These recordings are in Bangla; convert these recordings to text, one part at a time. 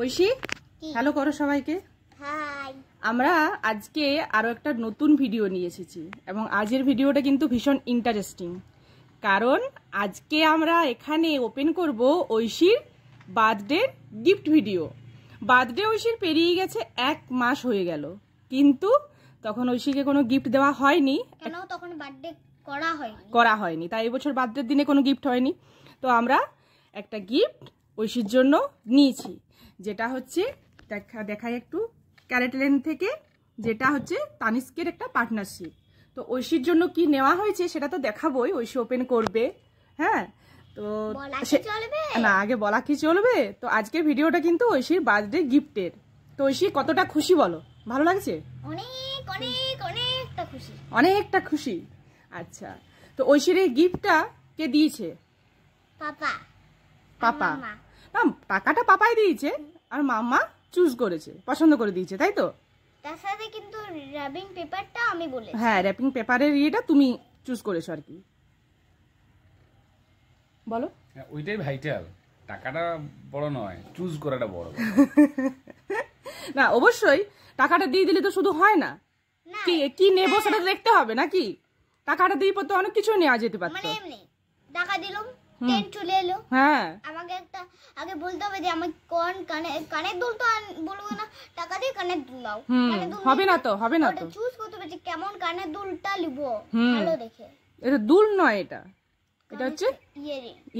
ঐশী হ্যালো করো সবাইকে আমরা আজকে আরও একটা নতুন ভিডিও নিয়ে এসেছি এবং আজের ভিডিওটা কিন্তু ভীষণ ইন্টারেস্টিং কারণ আজকে আমরা এখানে ওপেন করব ঐশীর বার্থডে গিফট ভিডিও বার্থডে ঐশীর পেরিয়ে গেছে এক মাস হয়ে গেল কিন্তু তখন ঐশীকে কোনো গিফট দেওয়া হয়নি কেন তখন বার্থডে করা হয় করা হয়নি তাই এবছর বার্থডের দিনে কোনো গিফট হয়নি তো আমরা একটা গিফট ঐশীর জন্য নিয়েছি যেটা হচ্ছে দেখা দেখায় একটু ক্যারেট লেন থেকে যেটা হচ্ছে তানিস্কের একটা পার্টনারশিপ তো ঐশীর জন্য কি নেওয়া হয়েছে সেটা তো দেখাবোই ঐশী ওপেন করবে হ্যাঁ তো না আগে বলা কি চলবে তো আজকের ভিডিওটা কিন্তু ঐশীর বার্থডে গিফটের তো ঐশী কতটা খুশি বলো ভালো লাগছে অনেকটা খুশি আচ্ছা তো ঐশীর এই গিফটটা কে দিয়েছে পাপা পাপা না টাকাটা পাপাই দিয়েছে আর মাম্মা চুজ করেছে পছন্দ করে দিয়েছে তাই তো তার সাথে কিন্তু র্যাপিং পেপারটা আমি বলে হ্যাঁ র্যাপিং পেপারের ইয়েটা তুমি চুজ করেছো আর কি বলো হ্যাঁ, ওইটাই ভাইটাল টাকাটা বড় নয় চুজ করাটা বড় না অবশ্যই টাকাটা দিয়ে দিলে তো শুধু হয় না কি কি নেব হ্যাঁ, সেটা হ্যাঁ। দেখতে হবে নাকি টাকাটা দিয়ে তো অনেক কিছু নেওয়া যেতে পারতো মানে টাকা দিলাম ট্রেন চলে এলো হ্যাঁ আমাকে একটা আগে বলতে হবে যে আমি কোন কানে কানে দুল তো বলবো না টাকা দিয়ে কানে দুল দাও হবে না তো হবে না তো চুজ করতে হবে যে কেমন কানে দুলটা ভালো দেখে এটা দুল নয় এটা এটা হচ্ছে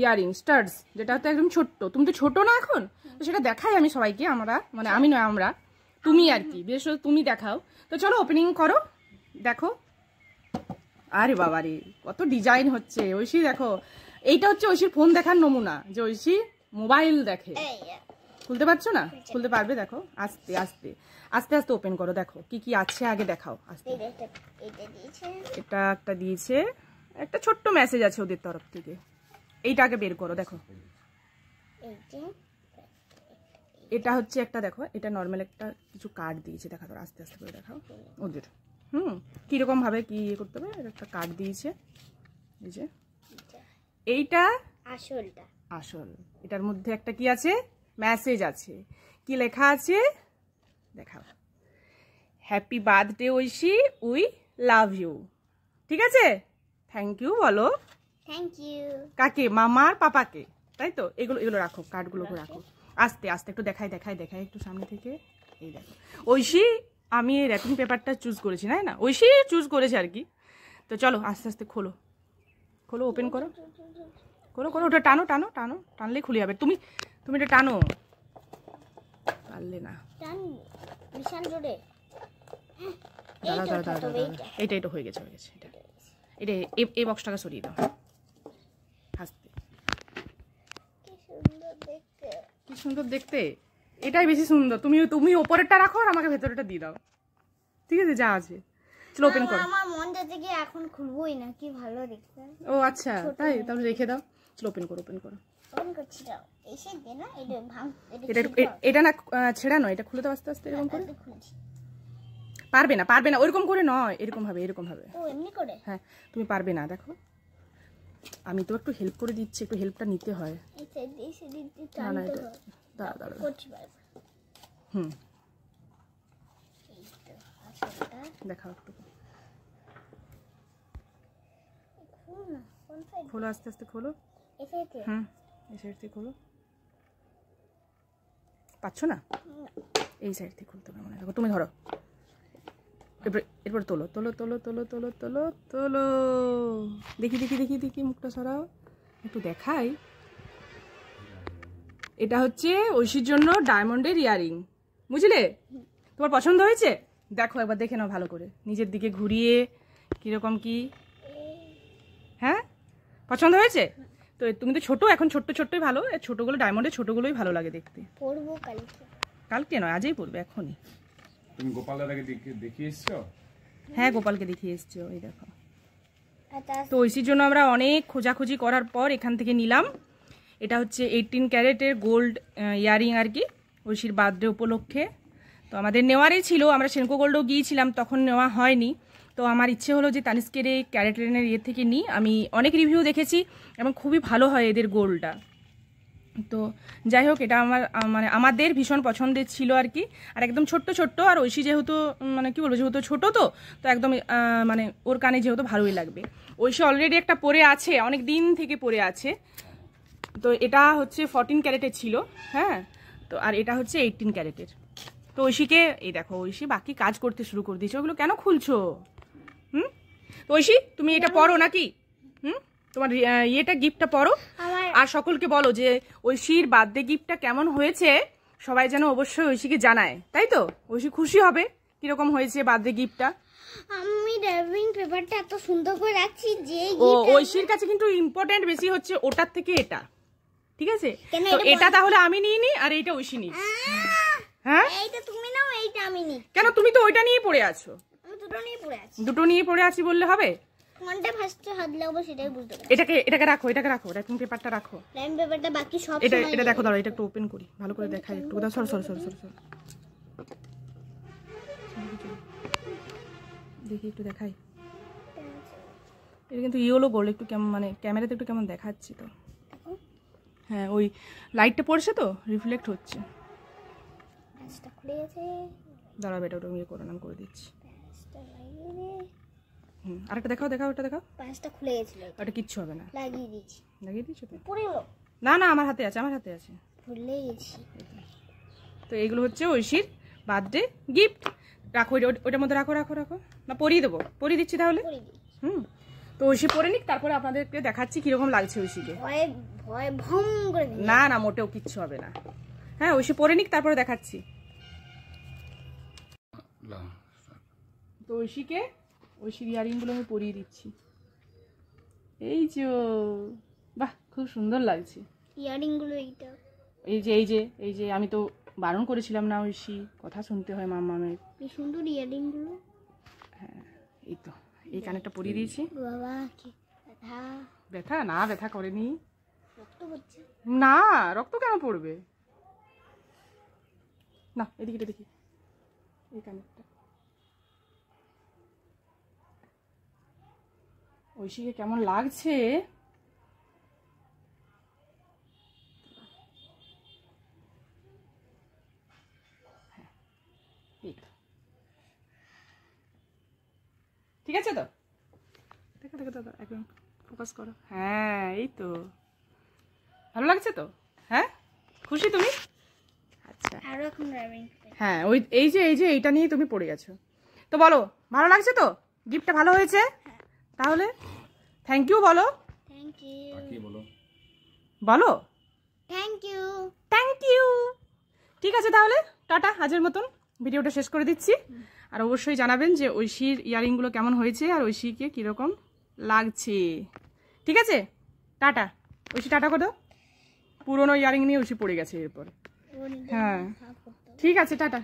ইয়ারিং স্টার্স যেটা হচ্ছে একদম ছোট্ট তুমি তো ছোট না এখন তো সেটা দেখাই আমি সবাইকে আমরা মানে আমি নয় আমরা তুমি আর কি বিশেষ তুমি দেখাও তো চলো ওপেনিং করো দেখো আরে বাবারে কত ডিজাইন হচ্ছে ওইসি দেখো এইটা হচ্ছে ঐশীর ফোন দেখার নমুনা যে ঐশী মোবাইল দেখে খুলতে পারছো না খুলতে পারবে দেখো আস্তে আস্তে আস্তে আস্তে ওপেন করো দেখো কি কি আছে আগে দেখাও আস্তে এটা একটা দিয়েছে একটা ছোট্ট মেসেজ আছে ওদের তরফ থেকে এইটা আগে বের করো দেখো এটা হচ্ছে একটা দেখো এটা নর্মাল একটা কিছু কার্ড দিয়েছে দেখা ধরো আস্তে আস্তে করে দেখাও ওদের হুম কীরকমভাবে কী ইয়ে করতে হবে একটা কার্ড দিয়েছে এই যে এইটা আসলটা আসল এটার মধ্যে একটা কি আছে মেসেজ আছে কি লেখা আছে দেখাও happy birthday Oishi we love you ঠিক আছে থ্যাংক ইউ বলো থ্যাংক ইউ কাকে মামার পাপাকে তাই তো এগুলো এগুলো রাখো কার্ডগুলো রাখো আস্তে আস্তে একটু দেখাই দেখাই দেখাই একটু সামনে থেকে এই দেখো ঐশি আমি এই র্যাপিং পেপারটা চুজ করেছি তাই না ঐশি চুজ করেছি আর কি তো চলো আস্তে আস্তে খোলো খোলো ওপেন করো করো করো ওটা টানো টানো টানো টানলেই খুলে যাবে তুমি তুমি এটা টানো পারলে না দাঁড়া দাঁড়া দাঁড়া এইটা এটা হয়ে গেছে হয়ে গেছে এটা এটা এই বক্সটাকে সরিয়ে দাও হাসতে কি সুন্দর দেখতে এটাই বেশি সুন্দর তুমি তুমি ওপরেরটা রাখো আর আমাকে ভেতরেটা দিয়ে দাও ঠিক আছে যা আছে চলো ওপেন করো আমার মন যাচ্ছে কি এখন খুলবোই না কি ভালো দেখতে ও আচ্ছা তাই তাহলে রেখে দাও চলো ওপেন করো ওপেন করো এটা না ছেড়া নয় এটা খুলে দাও আস্তে আস্তে এরকম হ্যাঁ, করে পারবে না পারবে না ওইরকম করে নয় এরকম ভাবে এরকম ভাবে এমনি করে হ্যাঁ তুমি পারবে না দেখো আমি তো একটু হেল্প করে দিচ্ছি একটু হেল্পটা নিতে হয় না না এটা দাঁড়া দাঁড়া হুম দেখাও একটু খোলো আস্তে আস্তে খোলো হুম এই সাইড থেকে খোলো পাচ্ছ না এই সাইড থেকে খুলতে মনে দেখো তুমি ধরো এরপরে এরপর তোলো তোলো তোলো তোলো তোলো তোলো তোলো দেখি দেখি দেখি দেখি মুখটা সরাও একটু দেখাই এটা হচ্ছে ঐশীর জন্য ডায়মন্ডের ইয়ারিং বুঝলে তোমার পছন্দ হয়েছে দেখো একবার দেখে নাও ভালো করে নিজের দিকে ঘুরিয়ে কীরকম কি হ্যাঁ পছন্দ হয়েছে তো তুমি তো ছোট এখন ছোট্ট ছোট্টই ভালো ছোটগুলো ডায়মন্ডের ছোটগুলোই ভালো লাগে দেখতে পরবো কালকে কালকে নয় আজই পরবে এখনই তুমি গোপাল দাদাকে দেখিয়ে এসছো হ্যাঁ গোপালকে দেখিয়ে এসছো এই দেখো তো ওইসির জন্য আমরা অনেক খোঁজাখুঁজি করার পর এখান থেকে নিলাম এটা হচ্ছে এইটিন ক্যারেটের গোল্ড ইয়ারিং আর কি ঐশীর বার্থডে উপলক্ষে তো আমাদের নেওয়ারই ছিল আমরা সেনকো গোল্ডও গিয়েছিলাম তখন নেওয়া হয়নি তো আমার ইচ্ছে হলো যে তানিস্কের এই ক্যারেট রেনের ইয়ে থেকে নিই আমি অনেক রিভিউ দেখেছি এবং খুবই ভালো হয় এদের গোলটা তো যাই হোক এটা আমার মানে আমাদের ভীষণ পছন্দের ছিল আর কি আর একদম ছোট্ট ছোট্ট আর ঐশী যেহেতু মানে কি বলবো যেহেতু ছোটো তো তো একদম মানে ওর কানে যেহেতু ভালোই লাগবে ঐশী অলরেডি একটা পরে আছে অনেক দিন থেকে পরে আছে তো এটা হচ্ছে ফরটিন ক্যারেটের ছিল হ্যাঁ তো আর এটা হচ্ছে এইটিন ক্যারেটের তো ঐশীকে এই দেখো ঐশী বাকি কাজ করতে শুরু করে দিয়েছে ওগুলো কেন খুলছো হুম তো ঐশী তুমি এটা পড়ো নাকি হুম তোমার ইয়েটা গিফটটা পড়ো আর সকলকে বলো যে ঐশীর বার্থডে গিফটটা কেমন হয়েছে সবাই যেন অবশ্যই ঐশীকে জানায় তাই তো ঐশী খুশি হবে কিরকম হয়েছে বার্থডে গিফটটা আমি ড্রাইভিং পেপারটা এত সুন্দর করে রাখছি যে ও ঐশীর কাছে কিন্তু ইম্পর্টেন্ট বেশি হচ্ছে ওটার থেকে এটা ঠিক আছে তো এটা তাহলে আমি নিয়ে নি আর এইটা ঐশী নিই হ্যাঁ এইটা তুমি নাও এইটা আমি নিই কেন তুমি তো ওইটা নিয়ে পড়ে আছো আমি দুটো নিয়ে পড়ে আছি দুটো নিয়ে পড়ে আছি বললে হবে কোনটা ফার্স্টে হাত লাগাবো সেটাই বুঝতে পারছি এটাকে এটাকে রাখো এটাকে রাখো র্যাপিং পেপারটা রাখো র্যাপিং পেপারটা বাকি সব এটা এটা দেখো দাঁড়াও এটা একটু ওপেন করি ভালো করে দেখাই একটু দাও সর সর সর সর সর দেখি একটু দেখাই এটা কিন্তু ইয়েলো গোল্ড একটু কেমন মানে ক্যামেরাতে একটু কেমন দেখাচ্ছি তো হ্যাঁ ওই লাইটটা পড়ছে তো রিফ্লেক্ট হচ্ছে প্যাঁচটা খুলে গেছে দাঁড়া বেটা ওটা ইয়ে করে নাম করে দিচ্ছি প্যাঁচটা লাগিয়ে আরেকটা দেখাও দেখাও ওটা দেখাও প্যাঁচটা খুলে গেছিল ওটা কিচ্ছু হবে না লাগিয়ে দিয়েছি লাগিয়ে দিয়েছো তো পুরো না না আমার হাতে আছে আমার হাতে আছে ভুলে গেছি তো এইগুলো হচ্ছে ঐশীর বার্থডে গিফট রাখো ওটার মধ্যে রাখো রাখো রাখো না পরিয়ে দেবো পরিয়ে দিচ্ছি তাহলে হুম তো ঐশী পরে নিক তারপরে আপনাদেরকে দেখাচ্ছি কিরকম লাগছে ঐশীকে ভয় ভয় না না মোটেও কিচ্ছু হবে না হ্যাঁ ওইসব পরে নিক তারপরে দেখাচ্ছি তো ঐশীকে ঐশীর ইয়ারিংগুলো আমি পরিয়ে দিচ্ছি এই যে বাহ খুব সুন্দর লাগছে ইয়ারিংগুলো এইটা এই যে এই যে এই যে আমি তো বারণ করেছিলাম না ঐশী কথা শুনতে হয় মামের এই সুন্দর ইয়ারিংগুলো হ্যাঁ এই তো এই কানেরটা পরিয়ে দিয়েছি বাবা ব্যথা না ব্যথা করেনি রক্ত পড়ছে না রক্ত কেন পড়বে না এদিকে দেখি এই কানেরটা ঐশীকে কেমন লাগছে হ্যাঁ, ঠিক আছে তো দেখো দেখো দাদা একদম ফোকাস করো হ্যাঁ এই তো ভালো লাগছে তো হ্যাঁ খুশি তুমি এটা হ্যাঁ ওই এই যে এই যে এইটা নিয়ে তুমি পড়ে গেছো তো বলো ভালো লাগছে তো গিফটটা ভালো হয়েছে তাহলে থ্যাংক ইউ বলো থ্যাংক ইউ বলো থ্যাংক ইউ থ্যাংক ইউ ঠিক আছে তাহলে টাটা আজের মতন ভিডিওটা শেষ করে দিচ্ছি আর অবশ্যই জানাবেন যে ঐশীর ইয়ারিংগুলো কেমন হয়েছে আর ঐশীকে কীরকম লাগছে ঠিক আছে টাটা ঐশী টাটা কত পুরনো ইয়ারিং নিয়ে ঐশী পড়ে গেছে এরপরে হ্যাঁ।, হ্যাঁ ঠিক আছে টাটা